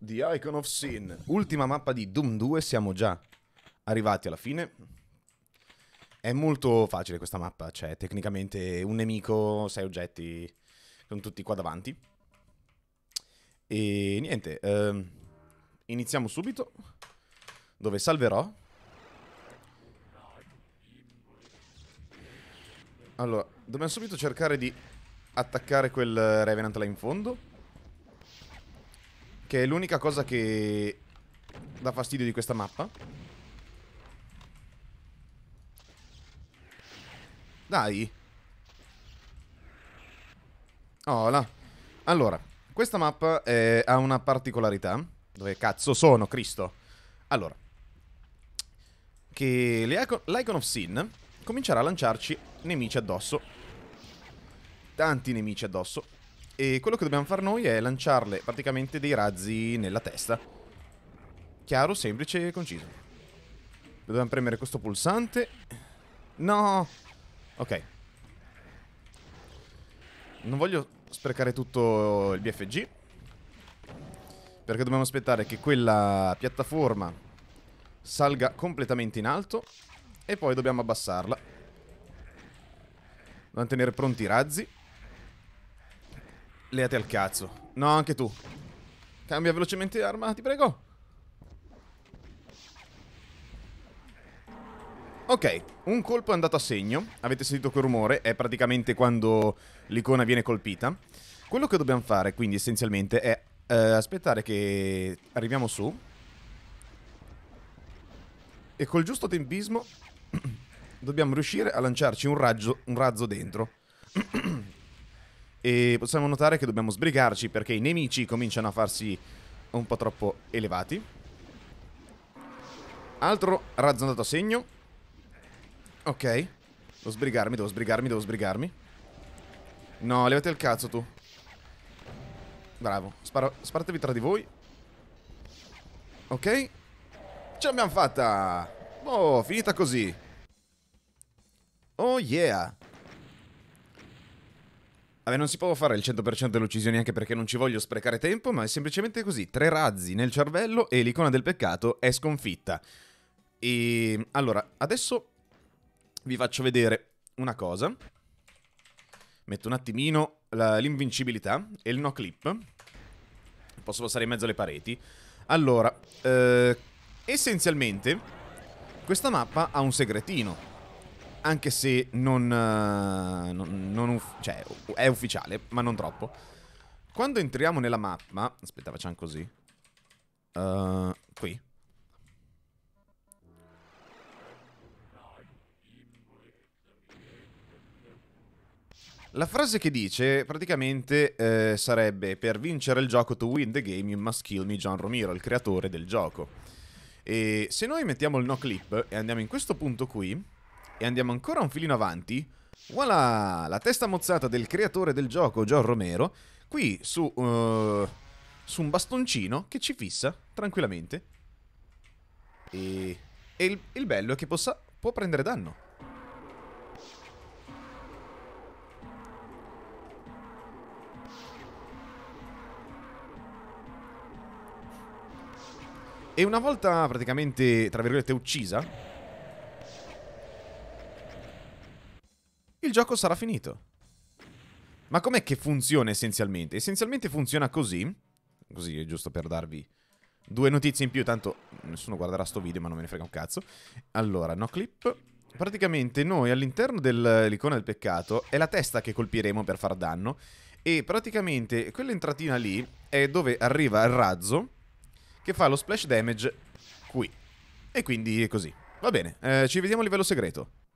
The Icon of Sin. Ultima mappa di Doom 2, siamo già arrivati alla fine. È molto facile questa mappa, cioè tecnicamente un nemico, sei oggetti, sono tutti qua davanti. E niente, ehm, iniziamo subito, dove salverò. Allora, dobbiamo subito cercare di attaccare quel Revenant là in fondo. Che è l'unica cosa che dà fastidio di questa mappa. Dai. Oh là. Allora, questa mappa è, eh, ha una particolarità. Dove cazzo sono, Cristo? Allora. Che l'Icon of Sin comincerà a lanciarci nemici addosso. Tanti nemici addosso. E quello che dobbiamo fare noi è lanciarle praticamente dei razzi nella testa. Chiaro, semplice e conciso. Dobbiamo premere questo pulsante. No! Ok. Non voglio sprecare tutto il BFG. Perché dobbiamo aspettare che quella piattaforma salga completamente in alto. E poi dobbiamo abbassarla. Dobbiamo tenere pronti i razzi. Leate al cazzo. No, anche tu. Cambia velocemente arma, ti prego. Ok, un colpo è andato a segno. Avete sentito quel rumore? È praticamente quando l'icona viene colpita. Quello che dobbiamo fare, quindi, essenzialmente, è eh, aspettare che arriviamo su. E col giusto tempismo dobbiamo riuscire a lanciarci un, raggio, un razzo dentro. e possiamo notare che dobbiamo sbrigarci perché i nemici cominciano a farsi un po' troppo elevati. Altro razzo andato a segno. Ok. Devo sbrigarmi, devo sbrigarmi, devo sbrigarmi. No, levate il cazzo tu. Bravo. Spar sparatevi tra di voi. Ok. Ce l'abbiamo fatta! Oh, finita così! Oh yeah! Vabbè, non si può fare il 100% delle uccisioni anche perché non ci voglio sprecare tempo, ma è semplicemente così. Tre razzi nel cervello e l'icona del peccato è sconfitta. E allora, adesso vi faccio vedere una cosa. Metto un attimino l'invincibilità e il no clip. Posso passare in mezzo alle pareti. Allora, eh, essenzialmente questa mappa ha un segretino anche se non, eh, non, non cioè, è ufficiale, ma non troppo. Quando entriamo nella mappa, aspetta, facciamo così. Uh, qui. La frase che dice praticamente eh, sarebbe per vincere il gioco to win the game you must kill me John Romero, il creatore del gioco. E se noi mettiamo il no clip e andiamo in questo punto qui, e andiamo ancora un filino avanti. Voilà, la testa mozzata del creatore del gioco, John Romero, qui su, uh, su un bastoncino che ci fissa tranquillamente. E, e il, il, bello è che possa, può prendere danno. E una volta praticamente, tra virgolette, uccisa, il gioco sarà finito. Ma com'è che funziona essenzialmente? Essenzialmente funziona così, così giusto per darvi due notizie in più, tanto nessuno guarderà sto video ma non me ne frega un cazzo. Allora, no clip. Praticamente noi all'interno dell'icona del peccato è la testa che colpiremo per far danno e praticamente quell'entratina lì è dove arriva il razzo che fa lo splash damage qui. E quindi è così. Va bene, eh, ci vediamo a livello segreto.